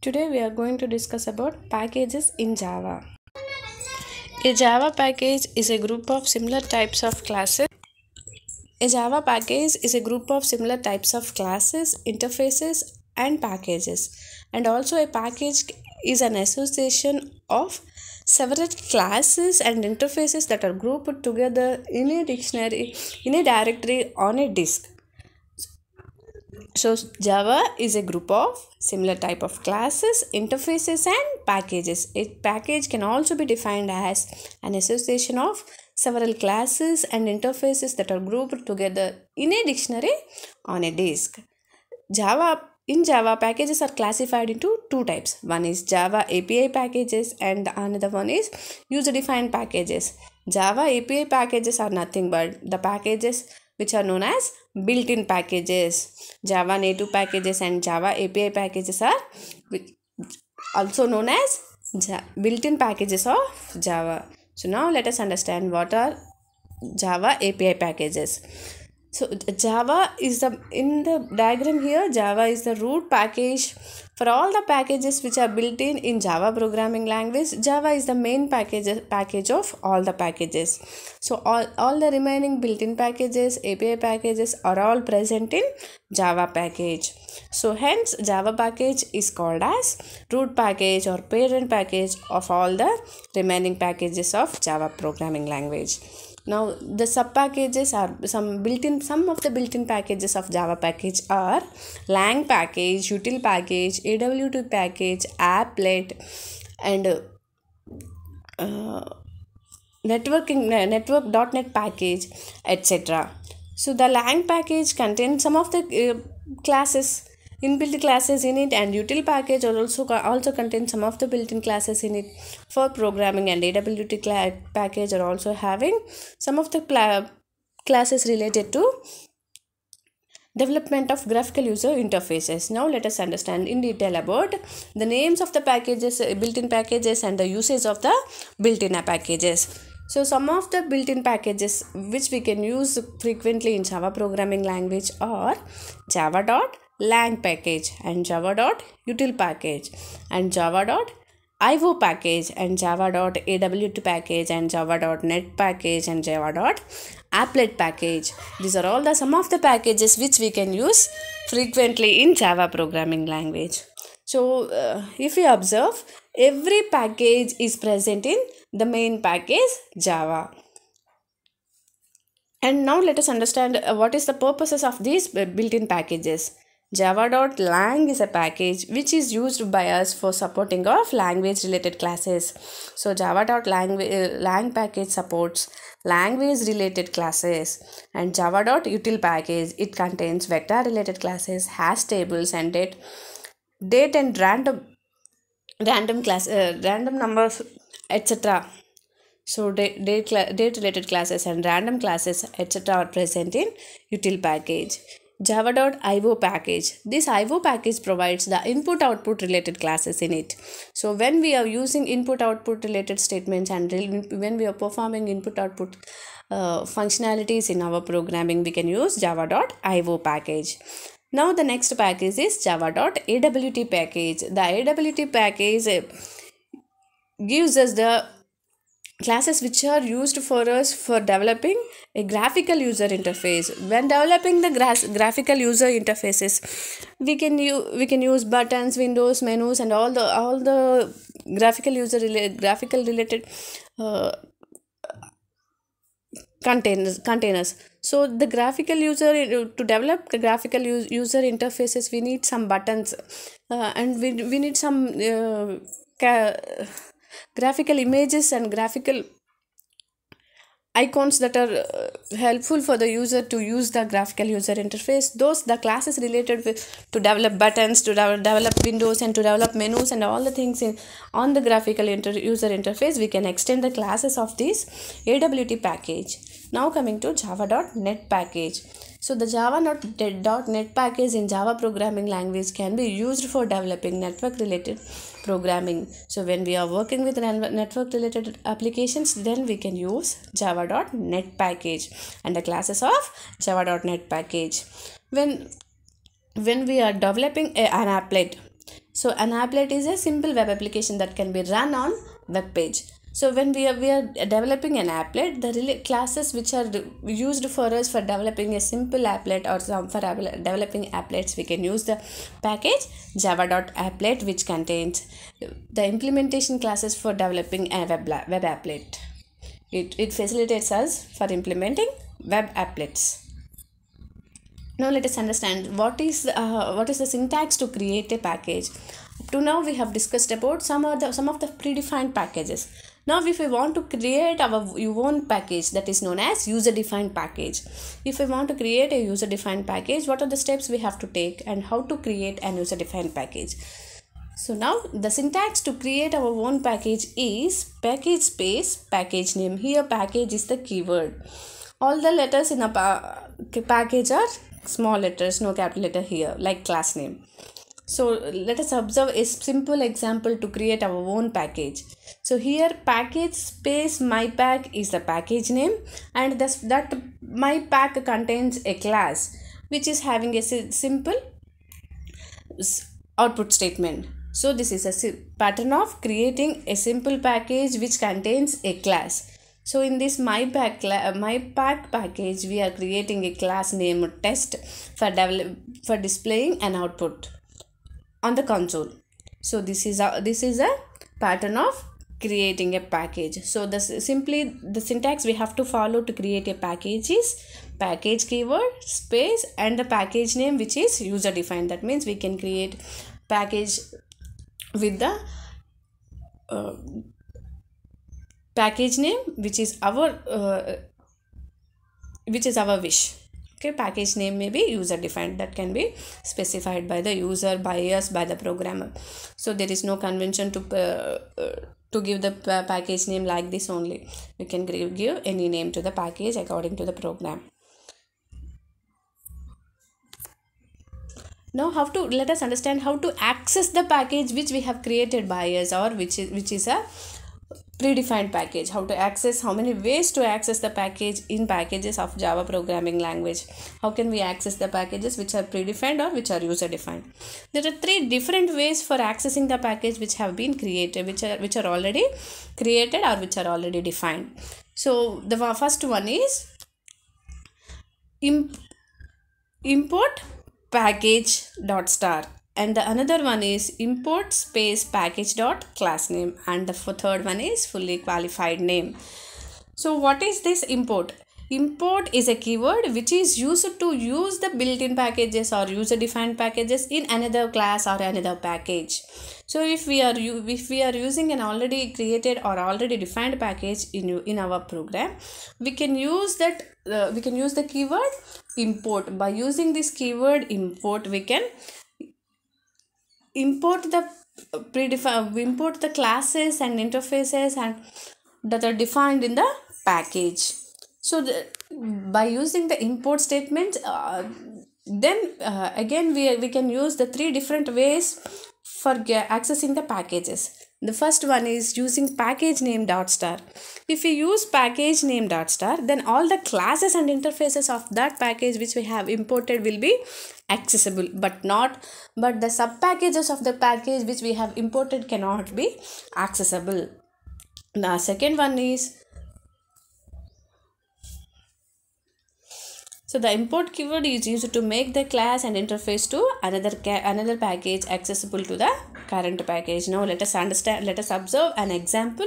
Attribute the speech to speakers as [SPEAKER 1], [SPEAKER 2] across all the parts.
[SPEAKER 1] Today we are going to discuss about packages in Java. A Java package is a group of similar types of classes. A Java package is a group of similar types of classes, interfaces and packages. And also a package is an association of several classes and interfaces that are grouped together in a dictionary, in a directory, on a disk. So Java is a group of similar type of classes, interfaces and packages. A package can also be defined as an association of several classes and interfaces that are grouped together in a dictionary on a disk. Java in Java packages are classified into two types. One is Java API packages and another one is user defined packages. Java API packages are nothing but the packages which are known as built-in packages java native packages and java api packages are also known as built-in packages of java so now let us understand what are java api packages so java is the in the diagram here java is the root package for all the packages which are built in in java programming language java is the main package package of all the packages so all, all the remaining built-in packages api packages are all present in java package so hence java package is called as root package or parent package of all the remaining packages of java programming language now the sub packages are some built-in some of the built-in packages of java package are lang package util package awt package applet and uh, networking network .net package etc so the lang package contains some of the uh, classes Inbuilt classes in it and util package also, also contains some of the built-in classes in it for programming and AWT package are also having some of the classes related to development of graphical user interfaces now let us understand in detail about the names of the packages uh, built-in packages and the usage of the built-in packages so some of the built-in packages which we can use frequently in java programming language are java dot lang package and java.util package and java.io package and java.awt package and java.net package and java.applet package. These are all the some of the packages which we can use frequently in Java programming language. So uh, if you observe, every package is present in the main package Java and now let us understand uh, what is the purposes of these uh, built-in packages java.lang is a package which is used by us for supporting of language related classes so java.lang uh, lang package supports language related classes and java.util package it contains vector related classes hash tables and date date and random random class uh, random numbers etc so date, date, date related classes and random classes etc are present in util package java.io package. This IO package provides the input output related classes in it. So when we are using input output related statements and when we are performing input output uh, functionalities in our programming, we can use java.io package. Now the next package is java.awt package. The awt package gives us the classes which are used for us for developing a graphical user interface when developing the gra graphical user interfaces we can use we can use buttons windows menus and all the all the graphical user related graphical related uh, containers containers so the graphical user uh, to develop the graphical use, user interfaces we need some buttons uh, and we, we need some uh, graphical images and graphical icons that are uh, helpful for the user to use the graphical user interface those the classes related with to develop buttons to develop windows and to develop menus and all the things in on the graphical inter user interface we can extend the classes of this awt package now coming to java.net package so the java.net package in Java programming language can be used for developing network related programming. So when we are working with network related applications then we can use java.net package and the classes of java.net package. When when we are developing a, an applet so an applet is a simple web application that can be run on web page so when we are, we are developing an applet the classes which are used for us for developing a simple applet or some for developing applets we can use the package java.applet which contains the implementation classes for developing a web, web applet it, it facilitates us for implementing web applets now let us understand what is uh, what is the syntax to create a package up to now we have discussed about some of the some of the predefined packages now if we want to create our own package that is known as user defined package if we want to create a user defined package what are the steps we have to take and how to create an user defined package so now the syntax to create our own package is package space package name here package is the keyword all the letters in a pa package are small letters no capital letter here like class name so let us observe a simple example to create our own package. So here package space my pack is the package name and thus that my pack contains a class which is having a simple output statement. So this is a pattern of creating a simple package which contains a class. So in this my pack my pack package we are creating a class named test for develop for displaying an output on the console so this is a this is a pattern of creating a package so the simply the syntax we have to follow to create a package is package keyword space and the package name which is user defined that means we can create package with the uh, package name which is our uh, which is our wish okay package name may be user defined that can be specified by the user by us by the programmer so there is no convention to uh, uh to give the package name like this only we can give any name to the package according to the program now how to let us understand how to access the package which we have created by us or which is which is a predefined package how to access how many ways to access the package in packages of java programming language how can we access the packages which are predefined or which are user defined there are three different ways for accessing the package which have been created which are which are already created or which are already defined so the first one is imp import package dot star and the another one is import space package dot class name and the third one is fully qualified name so what is this import import is a keyword which is used to use the built-in packages or user-defined packages in another class or another package so if we are if we are using an already created or already defined package in in our program we can use that uh, we can use the keyword import by using this keyword import we can import the uh, predefined uh, import the classes and interfaces and that are defined in the package so the, by using the import statement uh, then uh, again we, we can use the three different ways for accessing the packages the first one is using package name dot star. If we use package name dot star, then all the classes and interfaces of that package which we have imported will be accessible, but not, but the sub packages of the package which we have imported cannot be accessible. The second one is So the import keyword is used to make the class and interface to another another package accessible to the current package. Now let us understand. Let us observe an example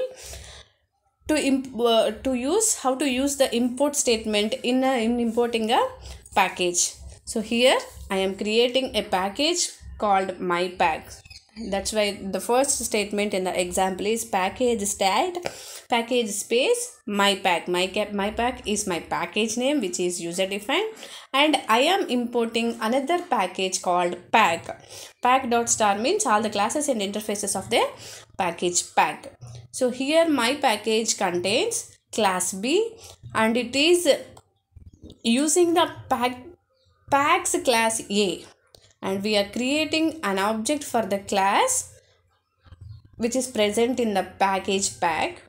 [SPEAKER 1] to imp, uh, to use how to use the import statement in, a, in importing a package. So here I am creating a package called my pack. That's why the first statement in the example is package stat package space my pack my cap my pack is my package name which is user defined and i am importing another package called pack pack dot star means all the classes and interfaces of the package pack so here my package contains class b and it is using the pack packs class a and we are creating an object for the class which is present in the package pack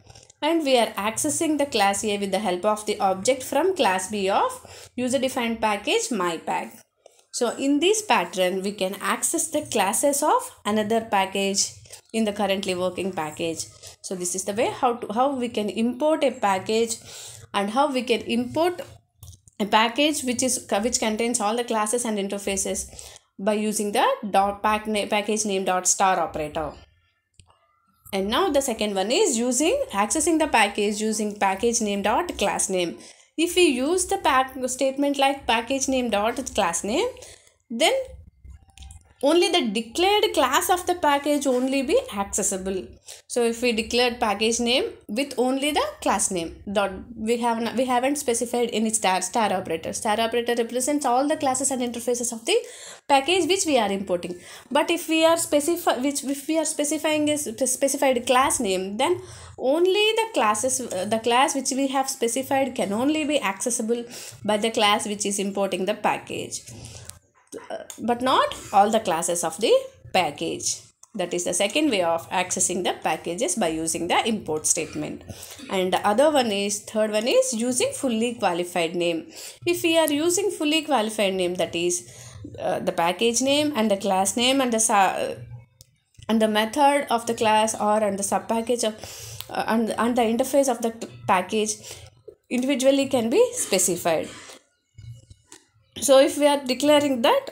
[SPEAKER 1] and we are accessing the class A with the help of the object from class B of user defined package mypack. So in this pattern, we can access the classes of another package in the currently working package. So this is the way how to how we can import a package and how we can import a package which is which contains all the classes and interfaces by using the dot pack package name dot star operator and now the second one is using accessing the package using package name dot class name if we use the pack statement like package name dot class name then only the declared class of the package only be accessible so if we declared package name with only the class name dot we have not, we haven't specified any star star operator star operator represents all the classes and interfaces of the package which we are importing but if we are specify which if we are specifying a specified class name then only the classes the class which we have specified can only be accessible by the class which is importing the package but not all the classes of the package. That is the second way of accessing the packages by using the import statement. And the other one is, third one is using fully qualified name. If we are using fully qualified name, that is uh, the package name and the class name and the and the method of the class or and the sub package of uh, and, and the interface of the package individually can be specified so if we are declaring that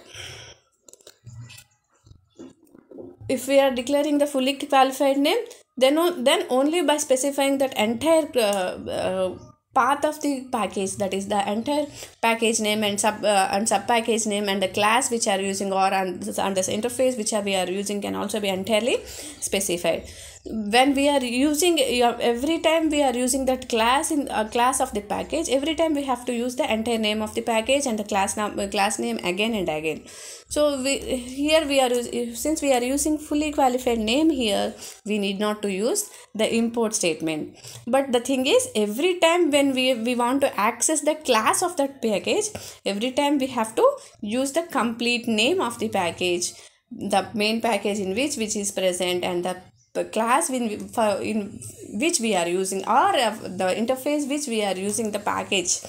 [SPEAKER 1] if we are declaring the fully qualified name then then only by specifying that entire uh, uh, path of the package that is the entire package name and sub uh, and sub package name and the class which are using or and this, and this interface which are we are using can also be entirely specified when we are using every time we are using that class in a uh, class of the package every time we have to use the entire name of the package and the class name uh, class name again and again so we here we are since we are using fully qualified name here we need not to use the import statement but the thing is every time when we we want to access the class of that package every time we have to use the complete name of the package the main package in which which is present and the the class in, for, in which we are using or uh, the interface which we are using the package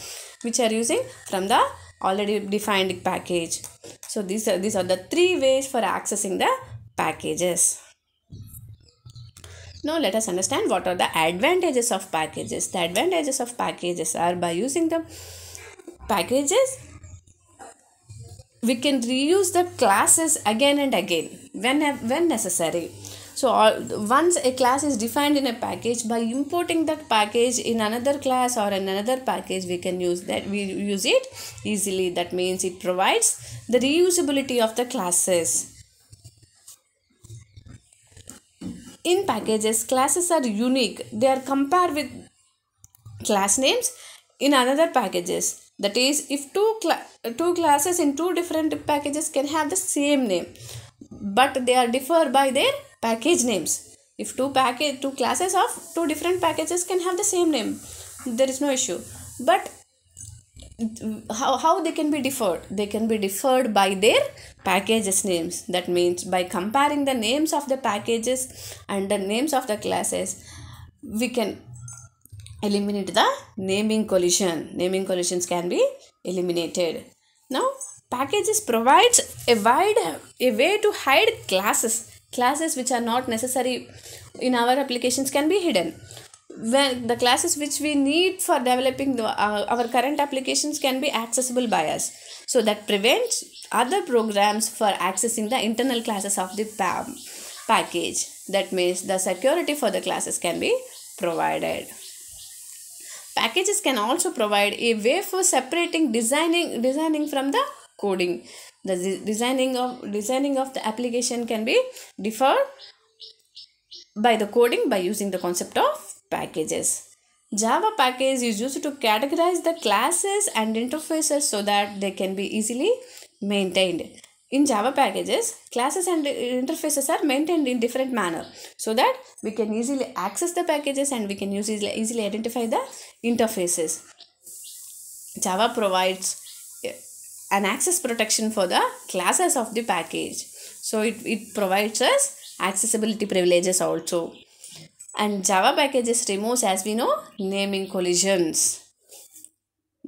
[SPEAKER 1] which are using from the already defined package so these are these are the three ways for accessing the packages now let us understand what are the advantages of packages the advantages of packages are by using the packages we can reuse the classes again and again when when necessary so all, once a class is defined in a package, by importing that package in another class or in another package, we can use that. We use it easily. That means it provides the reusability of the classes. In packages, classes are unique. They are compared with class names in another packages that is if two cl two classes in two different packages can have the same name but they are differ by their package names if two package two classes of two different packages can have the same name there is no issue but how, how they can be deferred? they can be deferred by their packages names that means by comparing the names of the packages and the names of the classes we can eliminate the naming collision naming collisions can be eliminated now packages provides a wide a way to hide classes classes which are not necessary in our applications can be hidden when the classes which we need for developing the, uh, our current applications can be accessible by us so that prevents other programs for accessing the internal classes of the PAM package that means the security for the classes can be provided packages can also provide a way for separating designing designing from the coding the designing of designing of the application can be differ by the coding by using the concept of packages java package is used to categorize the classes and interfaces so that they can be easily maintained in java packages classes and interfaces are maintained in different manner so that we can easily access the packages and we can use easily, easily identify the interfaces java provides an access protection for the classes of the package. So it, it provides us accessibility privileges also. And Java packages removes as we know naming collisions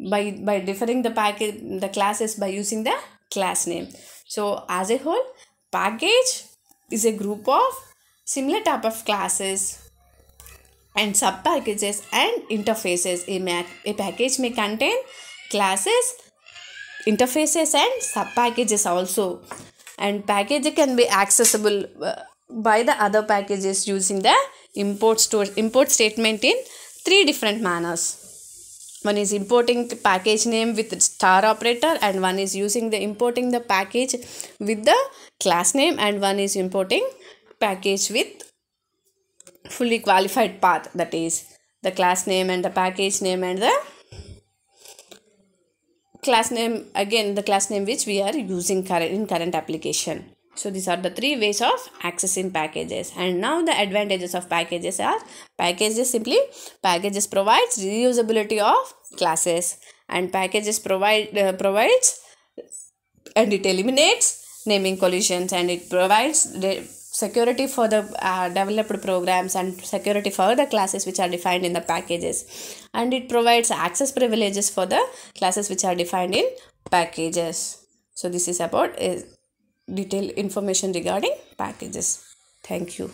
[SPEAKER 1] by by differing the package the classes by using the class name. So as a whole package is a group of similar type of classes and sub packages and interfaces. A, a package may contain classes interfaces and sub packages also and package can be accessible uh, by the other packages using the import store import statement in three different manners one is importing package name with star operator and one is using the importing the package with the class name and one is importing package with fully qualified path that is the class name and the package name and the class name again the class name which we are using current in current application so these are the three ways of accessing packages and now the advantages of packages are packages simply packages provides reusability of classes and packages provide uh, provides and it eliminates naming collisions and it provides security for the uh, developed programs and security for the classes which are defined in the packages and it provides access privileges for the classes which are defined in packages so this is about uh, detailed information regarding packages thank you